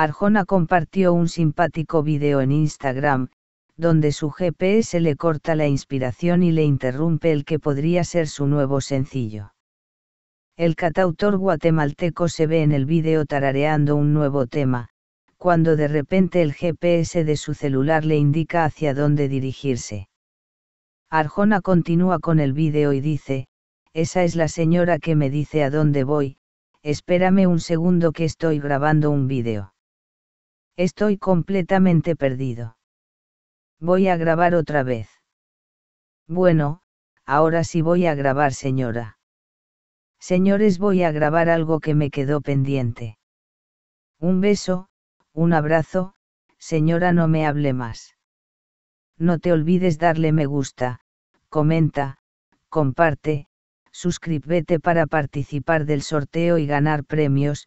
Arjona compartió un simpático video en Instagram, donde su GPS le corta la inspiración y le interrumpe el que podría ser su nuevo sencillo. El catautor guatemalteco se ve en el video tarareando un nuevo tema, cuando de repente el GPS de su celular le indica hacia dónde dirigirse. Arjona continúa con el video y dice, esa es la señora que me dice a dónde voy, espérame un segundo que estoy grabando un video. Estoy completamente perdido. Voy a grabar otra vez. Bueno, ahora sí voy a grabar, señora. Señores, voy a grabar algo que me quedó pendiente. Un beso, un abrazo, señora, no me hable más. No te olvides darle me gusta, comenta, comparte, suscríbete para participar del sorteo y ganar premios,